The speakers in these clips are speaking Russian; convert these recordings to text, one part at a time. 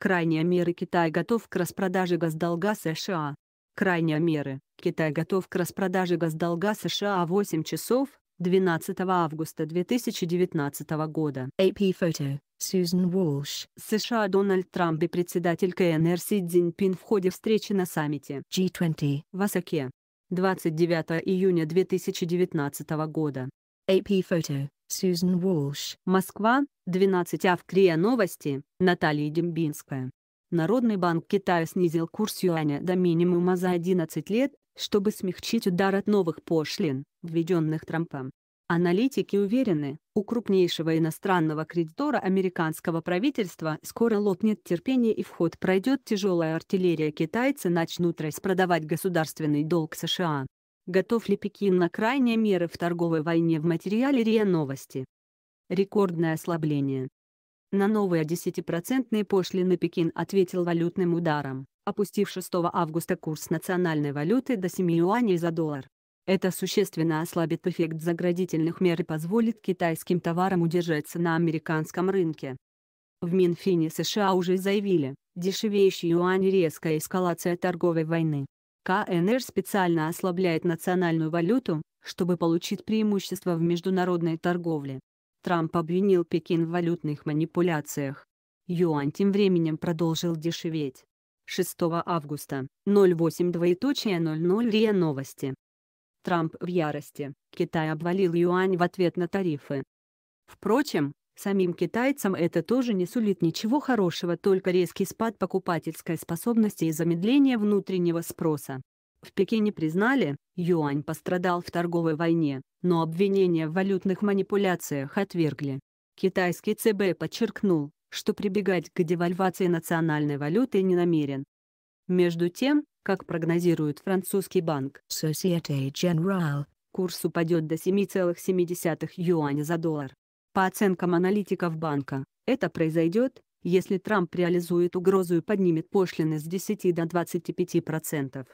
Крайние меры Китай готов к распродаже госдолга США. Крайние меры. Китай готов к распродаже госдолга США 8 часов 12 августа 2019 года. AP Photo. Сьюзен Уолш. США Дональд Трамп и председатель КНР Си Цзиньпин в ходе встречи на саммите G20 в Осаке. 29 июня 2019 года. AP Photo. Сьюзен Волш. Москва, 12 Авкрия Новости, Наталья Дембинская. Народный банк Китая снизил курс юаня до минимума за 11 лет, чтобы смягчить удар от новых пошлин, введенных Трампом. Аналитики уверены, у крупнейшего иностранного кредитора американского правительства скоро лопнет терпение и вход пройдет тяжелая артиллерия китайцы начнут распродавать государственный долг США. Готов ли Пекин на крайние меры в торговой войне в материале РИА Новости? Рекордное ослабление. На новые 10% пошлины Пекин ответил валютным ударом, опустив 6 августа курс национальной валюты до 7 юаней за доллар. Это существенно ослабит эффект заградительных мер и позволит китайским товарам удержаться на американском рынке. В Минфине США уже заявили, дешевеющий юань резкая эскалация торговой войны КНР специально ослабляет национальную валюту, чтобы получить преимущество в международной торговле. Трамп обвинил Пекин в валютных манипуляциях. Юань тем временем продолжил дешеветь. 6 августа, 08.00 РИА Новости. Трамп в ярости, Китай обвалил юань в ответ на тарифы. Впрочем, Самим китайцам это тоже не сулит ничего хорошего, только резкий спад покупательской способности и замедление внутреннего спроса. В Пекине признали, юань пострадал в торговой войне, но обвинения в валютных манипуляциях отвергли. Китайский ЦБ подчеркнул, что прибегать к девальвации национальной валюты не намерен. Между тем, как прогнозирует французский банк Societe Generale, курс упадет до 7,7 юаня за доллар. По оценкам аналитиков банка, это произойдет, если Трамп реализует угрозу и поднимет пошлины с 10 до 25%. процентов.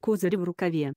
Козырь в рукаве.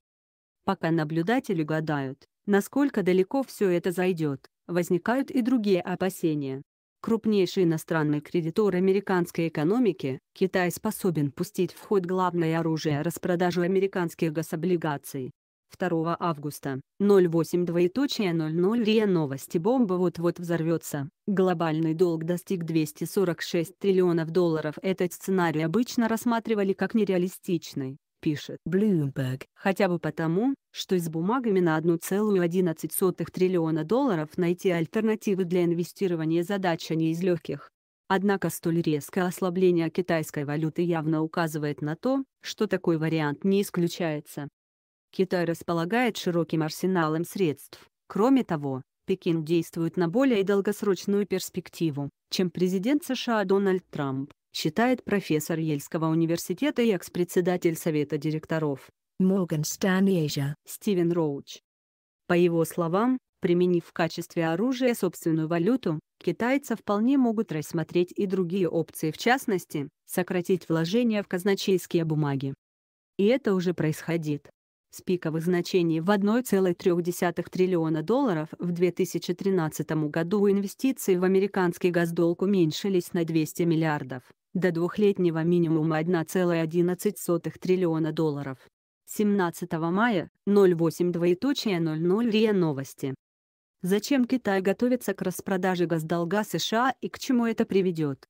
Пока наблюдатели гадают, насколько далеко все это зайдет, возникают и другие опасения. Крупнейший иностранный кредитор американской экономики, Китай способен пустить в ход главное оружие распродажу американских гособлигаций. 2 августа, 08 двоеточие РИА Новости бомба вот-вот взорвется. Глобальный долг достиг 246 триллионов долларов. Этот сценарий обычно рассматривали как нереалистичный, пишет Bloomberg, хотя бы потому, что с бумагами на 1,11 триллиона долларов найти альтернативы для инвестирования задача не из легких. Однако столь резкое ослабление китайской валюты явно указывает на то, что такой вариант не исключается. Китай располагает широким арсеналом средств. Кроме того, Пекин действует на более долгосрочную перспективу, чем президент США Дональд Трамп, считает профессор Ельского университета и экс-председатель Совета директоров Morgan Stanley Asia Стивен Роуч. По его словам, применив в качестве оружия собственную валюту, китайцы вполне могут рассмотреть и другие опции в частности, сократить вложения в казначейские бумаги. И это уже происходит с пиковых значений в 1,3 триллиона долларов в 2013 году инвестиции в американский газдолг уменьшились на 200 миллиардов, до двухлетнего минимума 1,11 триллиона долларов. 17 мая, 08.00 РИА Новости. Зачем Китай готовится к распродаже газдолга США и к чему это приведет?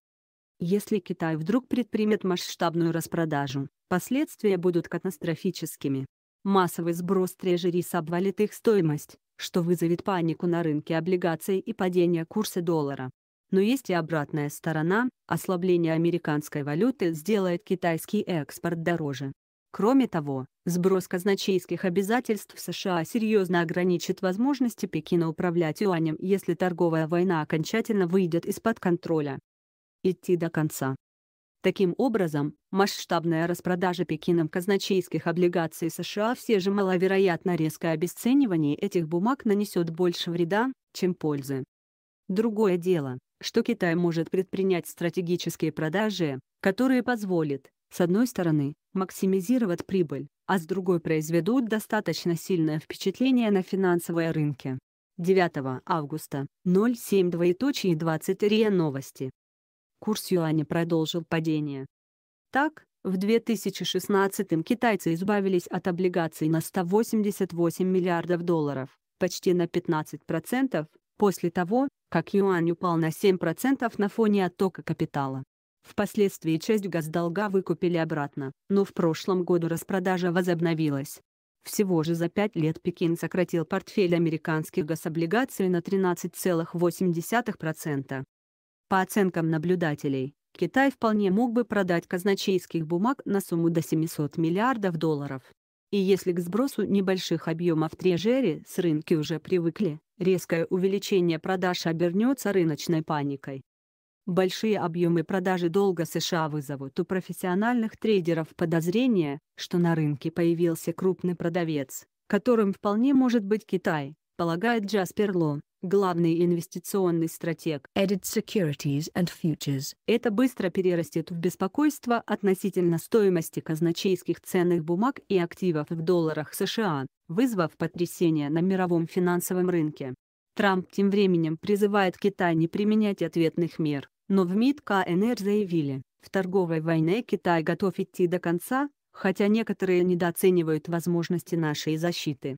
Если Китай вдруг предпримет масштабную распродажу, последствия будут катастрофическими. Массовый сброс трежерис обвалит их стоимость, что вызовет панику на рынке облигаций и падение курса доллара. Но есть и обратная сторона, ослабление американской валюты сделает китайский экспорт дороже. Кроме того, сброс казначейских обязательств США серьезно ограничит возможности Пекина управлять юанем, если торговая война окончательно выйдет из-под контроля. Идти до конца. Таким образом, масштабная распродажа Пекином казначейских облигаций США все же маловероятно резкое обесценивание этих бумаг нанесет больше вреда, чем пользы. Другое дело, что Китай может предпринять стратегические продажи, которые позволят, с одной стороны, максимизировать прибыль, а с другой произведут достаточно сильное впечатление на финансовые рынки. 9 августа, 07.23 новости курс юаня продолжил падение. Так, в 2016 м китайцы избавились от облигаций на 188 миллиардов долларов, почти на 15%, после того, как юань упал на 7% на фоне оттока капитала. Впоследствии часть госдолга выкупили обратно, но в прошлом году распродажа возобновилась. Всего же за пять лет Пекин сократил портфель американских гособлигаций на 13,8%. По оценкам наблюдателей, Китай вполне мог бы продать казначейских бумаг на сумму до 700 миллиардов долларов. И если к сбросу небольших объемов трежери с рынки уже привыкли, резкое увеличение продаж обернется рыночной паникой. Большие объемы продажи долга США вызовут у профессиональных трейдеров подозрение, что на рынке появился крупный продавец, которым вполне может быть Китай, полагает Джаспер Ло, главный инвестиционный стратег Edit Securities and Futures. Это быстро перерастет в беспокойство относительно стоимости казначейских ценных бумаг и активов в долларах США, вызвав потрясение на мировом финансовом рынке. Трамп тем временем призывает Китай не применять ответных мер, но в МИД КНР заявили, в торговой войне Китай готов идти до конца, хотя некоторые недооценивают возможности нашей защиты.